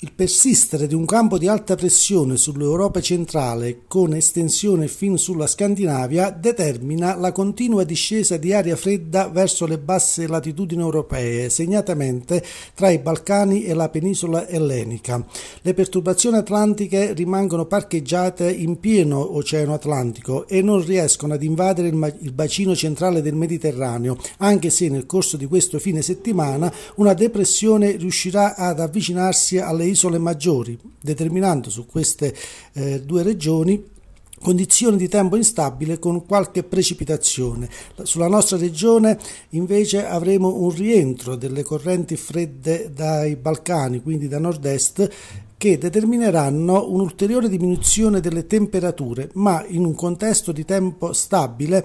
Il persistere di un campo di alta pressione sull'Europa centrale, con estensione fin sulla Scandinavia, determina la continua discesa di aria fredda verso le basse latitudini europee, segnatamente tra i Balcani e la penisola ellenica. Le perturbazioni atlantiche rimangono parcheggiate in pieno Oceano Atlantico e non riescono ad invadere il bacino centrale del Mediterraneo, anche se nel corso di questo fine settimana una depressione riuscirà ad avvicinarsi alle isole maggiori, determinando su queste eh, due regioni condizioni di tempo instabile con qualche precipitazione. Sulla nostra regione invece avremo un rientro delle correnti fredde dai Balcani, quindi da nord-est, che determineranno un'ulteriore diminuzione delle temperature, ma in un contesto di tempo stabile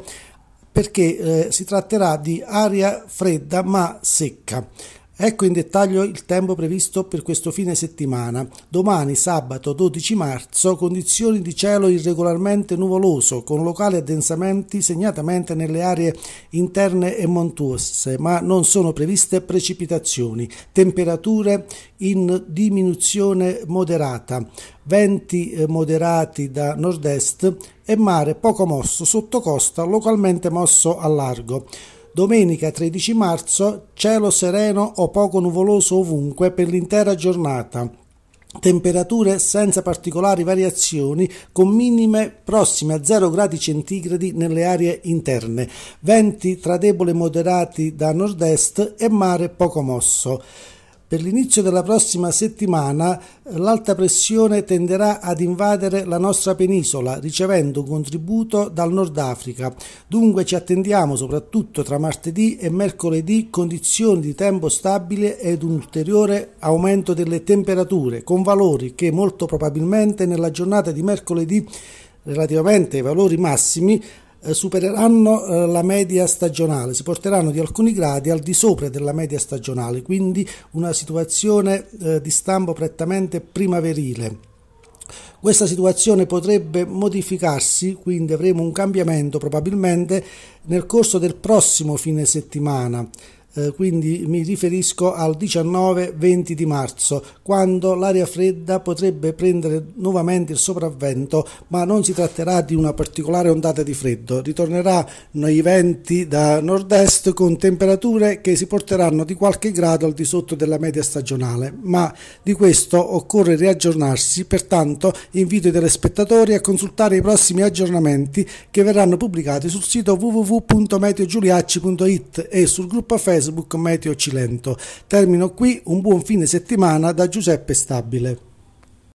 perché eh, si tratterà di aria fredda ma secca. Ecco in dettaglio il tempo previsto per questo fine settimana. Domani, sabato 12 marzo, condizioni di cielo irregolarmente nuvoloso, con locali addensamenti segnatamente nelle aree interne e montuose, ma non sono previste precipitazioni. Temperature in diminuzione moderata, venti eh, moderati da nord-est e mare poco mosso sotto costa, localmente mosso a largo. Domenica 13 marzo, cielo sereno o poco nuvoloso ovunque per l'intera giornata. Temperature senza particolari variazioni, con minime prossime a 0 gradi centigradi nelle aree interne, venti tra debole moderati da nord-est e mare poco mosso. Per l'inizio della prossima settimana eh, l'alta pressione tenderà ad invadere la nostra penisola ricevendo un contributo dal Nord Africa. Dunque ci attendiamo soprattutto tra martedì e mercoledì condizioni di tempo stabile ed un ulteriore aumento delle temperature con valori che molto probabilmente nella giornata di mercoledì relativamente ai valori massimi eh, supereranno eh, la media stagionale, si porteranno di alcuni gradi al di sopra della media stagionale, quindi una situazione eh, di stampo prettamente primaverile. Questa situazione potrebbe modificarsi, quindi avremo un cambiamento probabilmente nel corso del prossimo fine settimana. Eh, quindi mi riferisco al 19-20 di marzo, quando l'aria fredda potrebbe prendere nuovamente il sopravvento, ma non si tratterà di una particolare ondata di freddo. Ritornerà nei venti da nord-est con temperature che si porteranno di qualche grado al di sotto della media stagionale, ma di questo occorre riaggiornarsi, pertanto invito i telespettatori a consultare i prossimi aggiornamenti che verranno pubblicati sul sito www.meteogiuliacci.it e sul gruppo Facebook Facebook Meteo Cilento. Termino qui, un buon fine settimana da Giuseppe Stabile.